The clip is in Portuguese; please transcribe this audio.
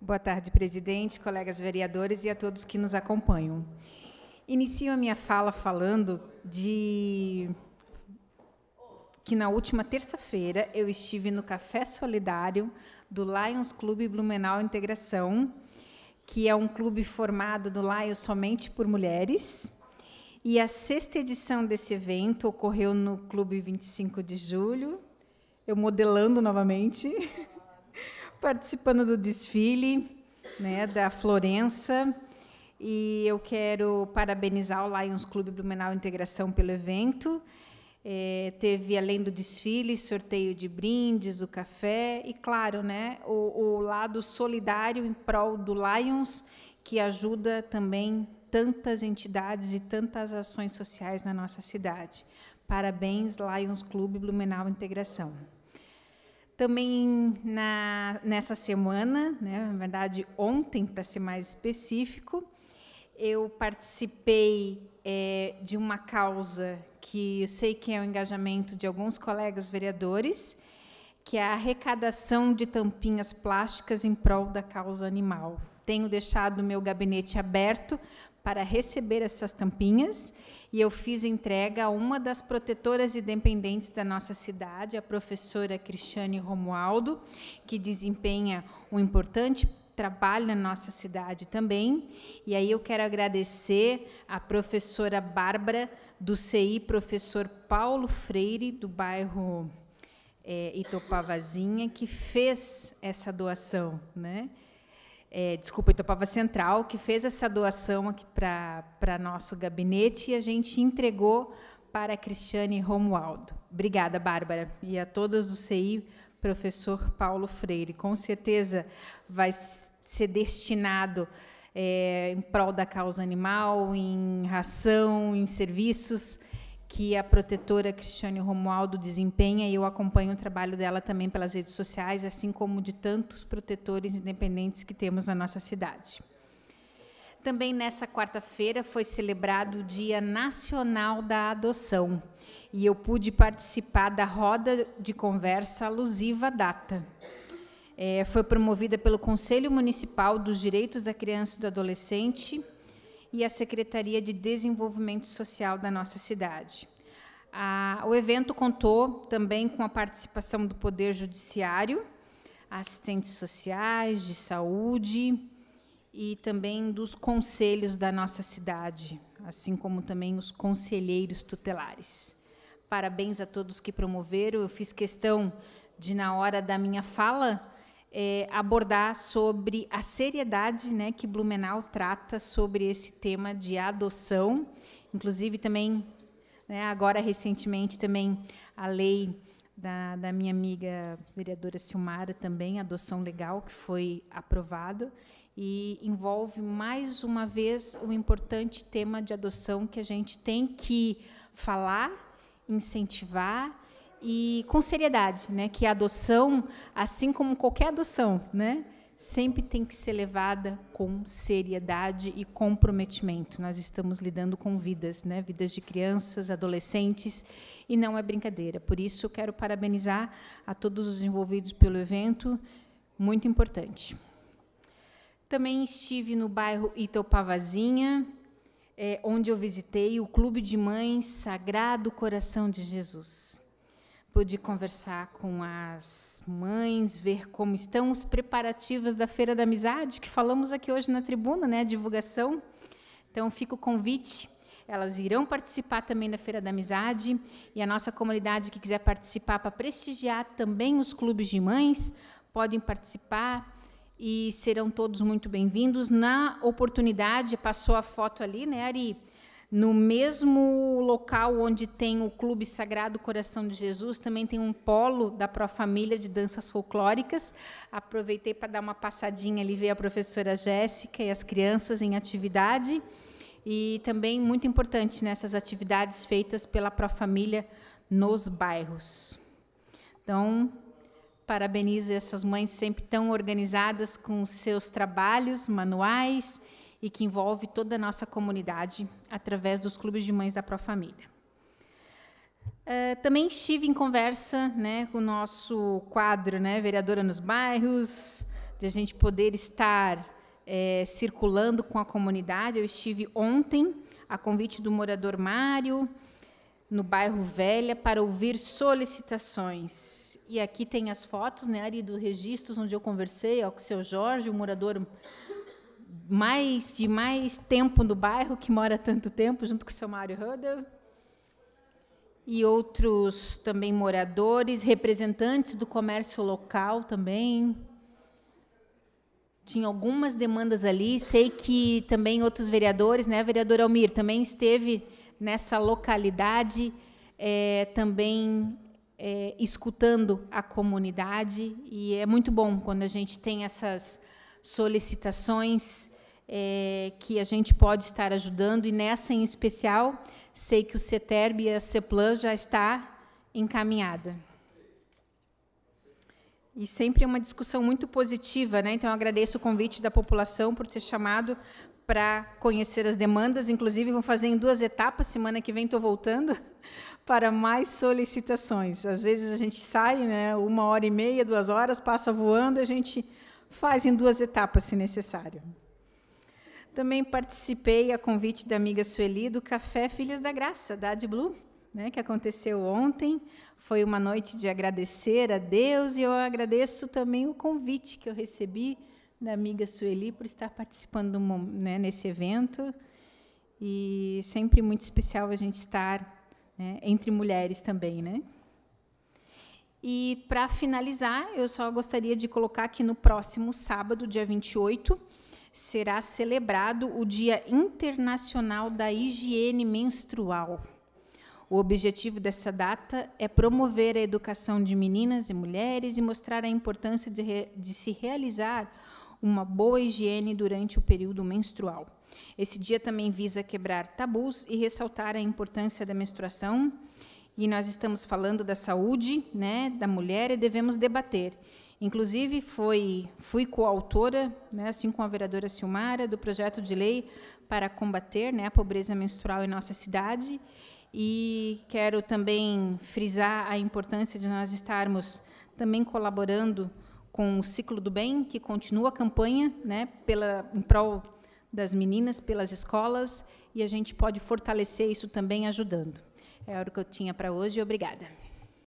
Boa tarde, presidente, colegas vereadores e a todos que nos acompanham. Inicio a minha fala falando de que na última terça-feira eu estive no Café Solidário do Lions Clube Blumenau Integração, que é um clube formado do Lions somente por mulheres. E a sexta edição desse evento ocorreu no Clube 25 de Julho, eu modelando novamente. participando do desfile né, da Florença. E eu quero parabenizar o Lions Clube Blumenau Integração pelo evento. É, teve, além do desfile, sorteio de brindes, o café e, claro, né, o, o lado solidário em prol do Lions, que ajuda também tantas entidades e tantas ações sociais na nossa cidade. Parabéns, Lions Clube Blumenau Integração. Também na, nessa semana, né, na verdade ontem, para ser mais específico, eu participei é, de uma causa que eu sei que é o engajamento de alguns colegas vereadores, que é a arrecadação de tampinhas plásticas em prol da causa animal. Tenho deixado o meu gabinete aberto para receber essas tampinhas e eu fiz entrega a uma das protetoras e dependentes da nossa cidade, a professora Cristiane Romualdo, que desempenha um importante trabalho na nossa cidade também. E aí eu quero agradecer a professora Bárbara do CI, professor Paulo Freire, do bairro é, eh, Itopavazinha, que fez essa doação, né? é, desculpa, Itopava Central, que fez essa doação aqui para nosso gabinete e a gente entregou para a Cristiane Romualdo. Obrigada, Bárbara, e a todos do CI, professor Paulo Freire. Com certeza vai ser destinado é, em prol da causa animal, em ração, em serviços que a protetora Cristiane Romualdo desempenha e eu acompanho o trabalho dela também pelas redes sociais, assim como de tantos protetores independentes que temos na nossa cidade. Também nessa quarta-feira foi celebrado o Dia Nacional da Adoção e eu pude participar da roda de conversa alusiva à data. É, foi promovida pelo Conselho Municipal dos Direitos da Criança e do Adolescente e a Secretaria de Desenvolvimento Social da nossa cidade. Ah, o evento contou também com a participação do Poder Judiciário, assistentes sociais, de saúde e também dos conselhos da nossa cidade, assim como também os conselheiros tutelares. Parabéns a todos que promoveram. Eu fiz questão de, na hora da minha fala, é, abordar sobre a seriedade né, que Blumenau trata sobre esse tema de adoção. Inclusive, também, né, agora recentemente, também a lei da, da minha amiga vereadora Silmara, também, adoção legal, que foi aprovada, e envolve mais uma vez o um importante tema de adoção que a gente tem que falar, incentivar e com seriedade, né? Que a adoção, assim como qualquer adoção, né? Sempre tem que ser levada com seriedade e comprometimento. Nós estamos lidando com vidas, né? Vidas de crianças, adolescentes, e não é brincadeira. Por isso, eu quero parabenizar a todos os envolvidos pelo evento, muito importante. Também estive no bairro Itopavazinha, é, onde eu visitei o Clube de Mães Sagrado Coração de Jesus pude conversar com as mães, ver como estão os preparativos da Feira da Amizade, que falamos aqui hoje na tribuna, né? Divulgação. Então, fica o convite. Elas irão participar também da Feira da Amizade. E a nossa comunidade que quiser participar para prestigiar também os clubes de mães, podem participar e serão todos muito bem-vindos. Na oportunidade, passou a foto ali, né, Ari? No mesmo local onde tem o Clube Sagrado Coração de Jesus, também tem um polo da Pró-Família de danças folclóricas. Aproveitei para dar uma passadinha ali, ver a professora Jéssica e as crianças em atividade. E também muito importante nessas né, atividades feitas pela Pró-Família nos bairros. Então, parabenizo essas mães sempre tão organizadas com seus trabalhos manuais e que envolve toda a nossa comunidade através dos clubes de mães da Profamília. Uh, também estive em conversa né, com o nosso quadro, né, Vereadora nos Bairros, de a gente poder estar é, circulando com a comunidade. Eu estive ontem, a convite do morador Mário, no bairro Velha, para ouvir solicitações. E aqui tem as fotos, né, Ari, dos registros, onde eu conversei ó, com o seu Jorge, o morador mais de mais tempo no bairro, que mora tanto tempo, junto com o seu Mário Rudel, e outros também moradores, representantes do comércio local também. Tinha algumas demandas ali. Sei que também outros vereadores, né? Vereador Almir também esteve nessa localidade, é, também é, escutando a comunidade. E é muito bom quando a gente tem essas solicitações é, que a gente pode estar ajudando, e nessa em especial, sei que o CETERB e a CEPLAN já está encaminhada. E sempre é uma discussão muito positiva, né? então eu agradeço o convite da população por ter chamado para conhecer as demandas, inclusive vão fazer em duas etapas, semana que vem estou voltando para mais solicitações. Às vezes a gente sai, né, uma hora e meia, duas horas, passa voando, a gente faz em duas etapas, se necessário. Também participei, a convite da amiga Sueli, do Café Filhas da Graça, da AdBlue, Blue, né, que aconteceu ontem. Foi uma noite de agradecer a Deus e eu agradeço também o convite que eu recebi da amiga Sueli por estar participando né, nesse evento. E sempre muito especial a gente estar né, entre mulheres também, né? E para finalizar, eu só gostaria de colocar que no próximo sábado, dia 28, será celebrado o Dia Internacional da Higiene Menstrual. O objetivo dessa data é promover a educação de meninas e mulheres e mostrar a importância de, re, de, se realizar uma boa higiene durante o período menstrual. Esse dia também visa quebrar tabus e ressaltar a importância da menstruação. E nós estamos falando da saúde né, da mulher e devemos debater. Inclusive, foi, fui coautora, né, assim com a vereadora Silmara, do projeto de lei para combater né, a pobreza menstrual em nossa cidade. E quero também frisar a importância de nós estarmos também colaborando com o Ciclo do Bem, que continua a campanha né, pela, em prol das meninas, pelas escolas, e a gente pode fortalecer isso também ajudando. É a hora que eu tinha para hoje. Obrigada.